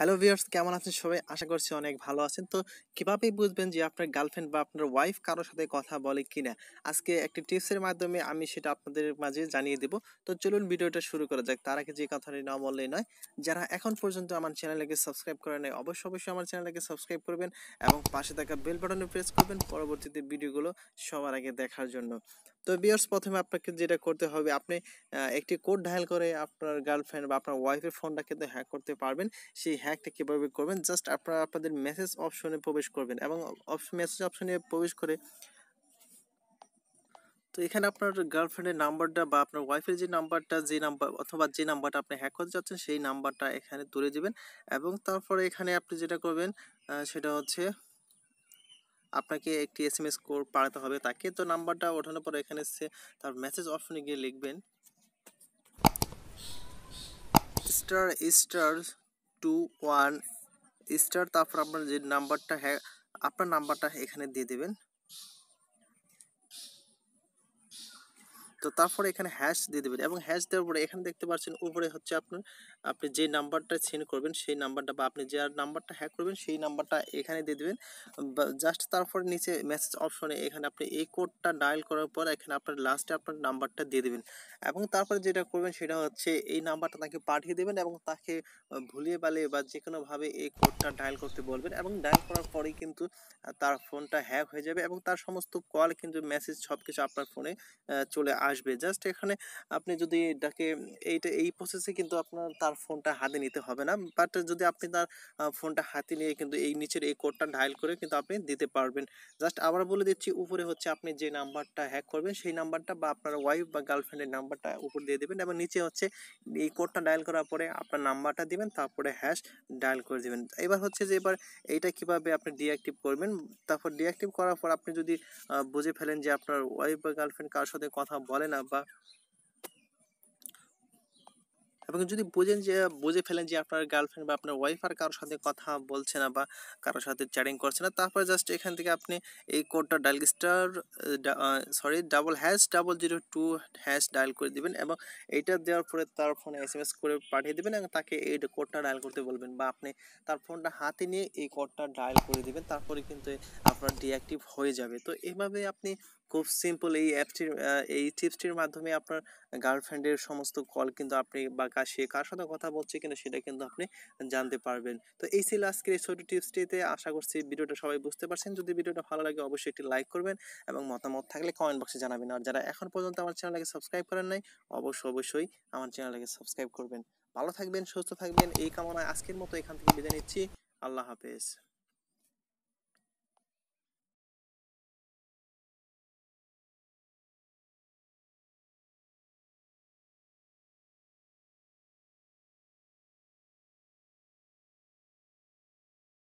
hello viewers কেমন আছেন সবাই আশা করছি অনেক ভালো আছেন তো কীভাবে বুঝবেন যে আপনার গার্লফ্রেন্ড বা আপনার ওয়াইফ কারোর সাথে কথা বলে কি না আজকে একটি টিপসের মাধ্যমে আমি সেটা আপনাদের মাঝে জানিয়ে দেব তো চলুন ভিডিওটা শুরু করা যাক তার আগে যে কথাটি না বললেই নয় যারা এখন পর্যন্ত আমার চ্যানেলকে সাবস্ক্রাইব করে নেয় অবশ্যই অবশ্যই আমার চ্যানেলকে সাবস্ক্রাইব করবেন এবং পাশে থাকা বেল বাটনে প্রেস করবেন পরবর্তীতে ভিডিওগুলো সবার আগে দেখার জন্য তো বিয়ার্স প্রথমে আপনাকে যেটা করতে হবে আপনি একটি কোড ডায়াল করে আপনার গার্লফ্রেন্ড বা আপনার ওয়াইফের ফোনটা কিন্তু হ্যাক করতে পারবেন সেই হ্যাকটা কীভাবে করবেন জাস্ট আপনারা আপনাদের মেসেজ অপশনে প্রবেশ করবেন এবং মেসেজ অপশনে প্রবেশ করে তো এখানে আপনার গার্লফ্রেন্ডের নাম্বারটা বা আপনার ওয়াইফের যে নাম্বারটা যে নাম্বার অথবা যে নাম্বারটা আপনি হ্যাক করতে যাচ্ছেন সেই নাম্বারটা এখানে তুলে দেবেন এবং তারপরে এখানে আপনি যেটা করবেন সেটা হচ্ছে আপনাকে একটি এস এম এস কোড পাঠাতে হবে তাকে তো নাম্বারটা ওঠানোর পর এখানে সে তার মেসেজ অপশনে গিয়ে লিখবেন star star two one star তারপর আপনার যে নাম্বারটা হ্যাঁ আপনার নাম্বারটা এখানে দিয়ে দেবেন তো তারপরে এখানে হ্যাশ দিয়ে দেবেন এবং হ্যাশ দেওয়ার পরে এখানে দেখতে পাচ্ছেন উপরে হচ্ছে আপনার আপনি যে নাম্বারটা সেন্ড করবেন সেই নাম্বারটা বা আপনি যে নাম্বারটা হ্যাক করবেন সেই নাম্বারটা এখানে দিয়ে দেবেন জাস্ট তারপরে নিচে মেসেজ অপশনে এখানে আপনি এই কোডটা ডায়াল করার পর এখানে আপনার লাস্টে আপনার নাম্বারটা দিয়ে দেবেন এবং তারপরে যেটা করবেন সেটা হচ্ছে এই নাম্বারটা তাকে পাঠিয়ে দেবেন এবং তাকে ভুলিয়ে পালিয়ে বা যে কোনোভাবে এই কোডটা ডায়াল করতে বলবেন এবং ডায়াল করার পরেই কিন্তু তার ফোনটা হ্যাক হয়ে যাবে এবং তার সমস্ত কল কিন্তু মেসেজ সব কিছু আপনার ফোনে চলে আসবে জাস্ট এখানে আপনি যদি এটাকে এইটা এই প্রসেসে কিন্তু আপনার তার ফোনটা হাতে নিতে হবে না বাট যদি আপনি তার ফোনটা হাতে নিয়ে কিন্তু এই নিচের এই কোডটা ডায়াল করে কিন্তু আপনি দিতে পারবেন জাস্ট আবার বলে দিচ্ছি উপরে হচ্ছে আপনি যে নাম্বারটা হ্যাক করবেন সেই নাম্বারটা বা আপনার ওয়াইফ বা গার্লফ্রেন্ডের নাম্বারটা উপর দিয়ে দেবেন এবং নিচে হচ্ছে এই কোডটা ডায়াল করার পরে আপনার নাম্বারটা দিবেন তারপরে হ্যাশ ডায়াল করে দেবেন এবার হচ্ছে যে এবার এইটা কিভাবে আপনি ডিঅ্যাক্টিভ করবেন তারপর ডিঅ্যাক্টিভ করার পর আপনি যদি বুঝে ফেলেন যে আপনার ওয়াইফ বা গার্লফ্রেন্ড কার সাথে কথা বলে পারে মানে না বা এবং যদি বোঝেন যে বুঝে ফেলেন যে আপনার গার্লফ্রেন্ড বা আপনার ওয়াইফ আর কারোর সাথে কথা বলছে না বা কারোর সাথে চ্যাটিং করছে না তারপরে জাস্ট এখান থেকে আপনি এই কোডটা dial star sorry double hash double zero two hash dial করে দেবেন এবং এইটা দেওয়ার পরে তার ফোনে এস এম এস করে পাঠিয়ে দেবেন এবং তাকে এই কোডটা ডায়াল করতে বলবেন বা আপনি তার ফোনটা হাতে নিয়ে এই কোডটা ডায়াল করে দেবেন তারপরে কিন্তু আপনার ডিঅ্যাক্টিভ হয়ে যাবে তো এইভাবে আপনি খুব সিম্পল এই অ্যাপটির এই টিপসটির মাধ্যমে আপনার গার্লফ্রেন্ডের সমস্ত কল কিন্তু আপনি বা সে কার সাথে কথা বলছে কিনা সেটা কিন্তু আপনি জানতে পারবেন তো এই ছিল আজকের এই ছোটো টিপসটিতে আশা করছি ভিডিওটা সবাই বুঝতে পারছেন যদি ভিডিওটা ভালো লাগে অবশ্যই একটি লাইক করবেন এবং মতামত থাকলে কমেন্ট বক্সে জানাবেন আর যারা এখন পর্যন্ত আমার চ্যানেলকে সাবস্ক্রাইব করেন নাই অবশ্যই অবশ্যই আমার চ্যানেলকে সাবস্ক্রাইব করবেন ভালো থাকবেন সুস্থ থাকবেন এই কামনায় আজকের মতো এখান থেকে বিদায় নিচ্ছি আল্লাহ হাফেজ